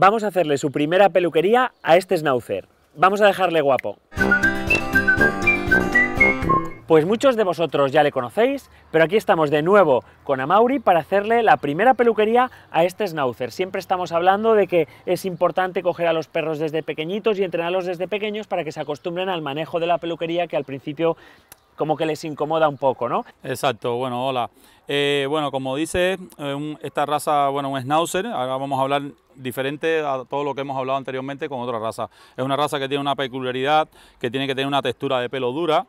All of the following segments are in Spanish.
Vamos a hacerle su primera peluquería a este schnauzer. Vamos a dejarle guapo. Pues muchos de vosotros ya le conocéis, pero aquí estamos de nuevo con Amauri para hacerle la primera peluquería a este schnauzer. Siempre estamos hablando de que es importante coger a los perros desde pequeñitos y entrenarlos desde pequeños para que se acostumbren al manejo de la peluquería que al principio como que les incomoda un poco, ¿no? Exacto, bueno, hola. Eh, bueno, como dice, eh, esta raza, bueno, un schnauzer, ahora vamos a hablar diferente a todo lo que hemos hablado anteriormente con otra raza. Es una raza que tiene una peculiaridad, que tiene que tener una textura de pelo dura,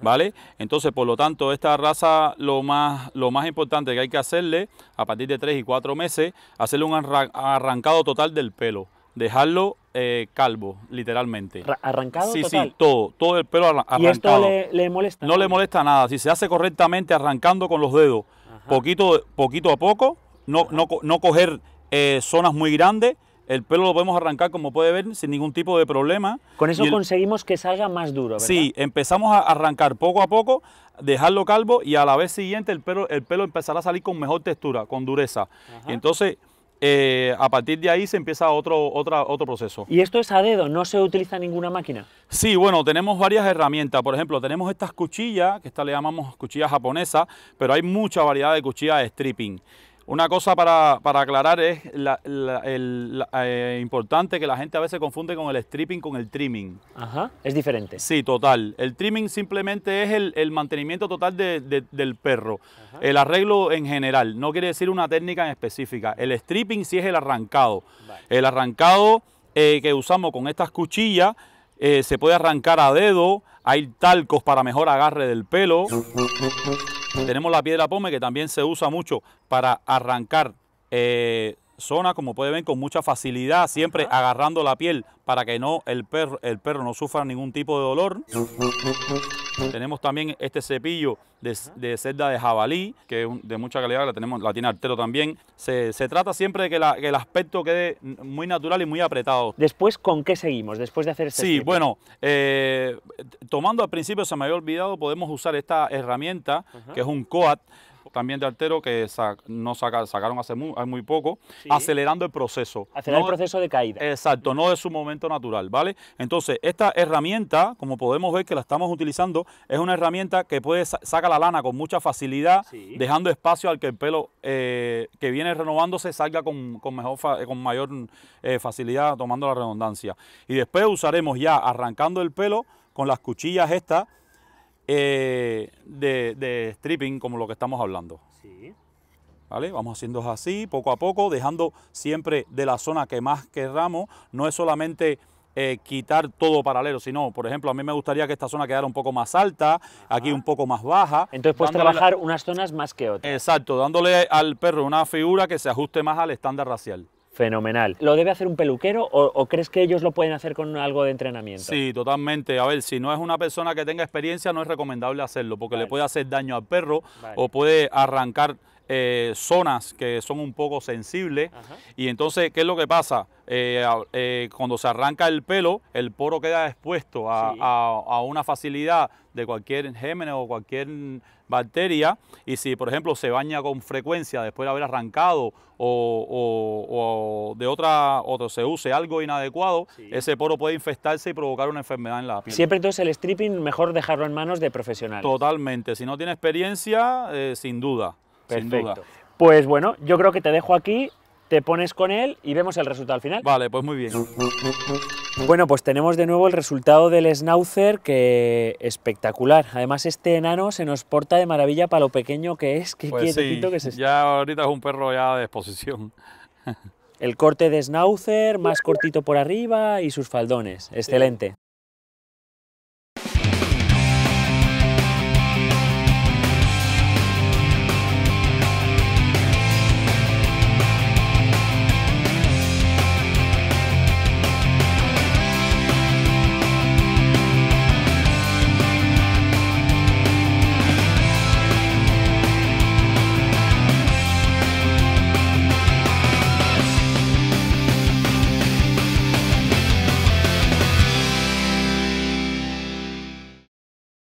¿vale? Entonces, por lo tanto, esta raza lo más, lo más importante que hay que hacerle a partir de 3 y 4 meses, hacerle un arrancado total del pelo, dejarlo eh, calvo, literalmente. ¿Arrancado? Sí, sí, todo, todo el pelo arrancado. ¿Y esto le, molesta? No le molesta nada. Si se hace correctamente arrancando con los dedos, poquito, poquito a poco, no, no, coger eh, zonas muy grandes. El pelo lo podemos arrancar, como puede ver, sin ningún tipo de problema. Con eso conseguimos que salga más duro, ¿verdad? Sí, empezamos a arrancar poco a poco, dejarlo calvo y a la vez siguiente el pelo, el pelo empezará a salir con mejor textura, con dureza. entonces eh, a partir de ahí se empieza otro, otra, otro proceso. ¿Y esto es a dedo? ¿No se utiliza ninguna máquina? Sí, bueno, tenemos varias herramientas. Por ejemplo, tenemos estas cuchillas, que esta le llamamos cuchilla japonesa, pero hay mucha variedad de cuchillas de stripping. Una cosa para, aclarar es eh, importante que la gente a veces confunde con el stripping con el trimming. Ajá, es diferente. Sí, total. El trimming simplemente es el, mantenimiento total del perro, el arreglo en general, no quiere decir una técnica en específica. El stripping sí es el arrancado. El arrancado eh, que usamos con estas cuchillas eh, se puede arrancar a dedo, hay talcos para mejor agarre del pelo. Tenemos la piedra pome que también se usa mucho para arrancar eh, como pueden ver, con mucha facilidad, siempre agarrando la piel para que no el perro, el perro no sufra ningún tipo de dolor. tenemos también este cepillo de, celda de jabalí, que de mucha calidad, la, tenemos, la tiene artero también. Se, trata siempre de que, el aspecto quede muy natural y muy apretado. Después, ¿con qué seguimos? Después de hacer este Sí, bueno, eh, tomando al principio, se me había olvidado, podemos usar esta herramienta, que es un coat, también de Altero que no sacaron hace muy, poco, acelerando el proceso. Acelerar el proceso de caída. Exacto, no de su momento natural, ¿vale? Entonces, esta herramienta, como podemos ver que la estamos utilizando, es una herramienta que puede sacar saca la lana con mucha facilidad, dejando espacio al que el pelo eh, que viene renovándose salga con, mejor con mayor eh, facilidad, tomando la redundancia. Y después usaremos ya arrancando el pelo con las cuchillas estas eh, de, stripping como lo que estamos hablando. Sí. ¿Vale? Vamos haciendo así, poco a poco, dejando siempre de la zona que más querramos. No es solamente eh, quitar todo paralelo, sino, por ejemplo, a mí me gustaría que esta zona quedara un poco más alta, aquí un poco más baja. Entonces puedes trabajar unas zonas más que otras. Exacto, dándole al perro una figura que se ajuste más al estándar racial. Fenomenal. ¿Lo debe hacer un peluquero o, crees que ellos lo pueden hacer con algo de entrenamiento? Sí, totalmente. A ver, si no es una persona que tenga experiencia, no es recomendable hacerlo porque le puede hacer daño al perro o puede arrancar eh, zonas que son un poco sensibles. Y entonces, ¿qué es lo que pasa? Eh, eh, cuando se arranca el pelo, el poro queda expuesto a, una facilidad de cualquier gémenes o cualquier bacteria. Y si, por ejemplo, se baña con frecuencia después de haber arrancado o, de otra, se use algo inadecuado, ese poro puede infestarse y provocar una enfermedad en la piel. Siempre entonces el stripping mejor dejarlo en manos de profesionales. Totalmente. Si no tiene experiencia, sin duda. Perfecto. Pues bueno, yo creo que te dejo aquí, te pones con él y vemos el resultado al final. Vale, pues muy bien. Bueno, pues tenemos de nuevo el resultado del Schnauzer, que espectacular. Además, este enano se nos porta de maravilla para lo pequeño que es. Qué pues que es este. Ya ahorita es un perro ya de exposición. El corte de Schnauzer, más cortito por arriba y sus faldones. Excelente.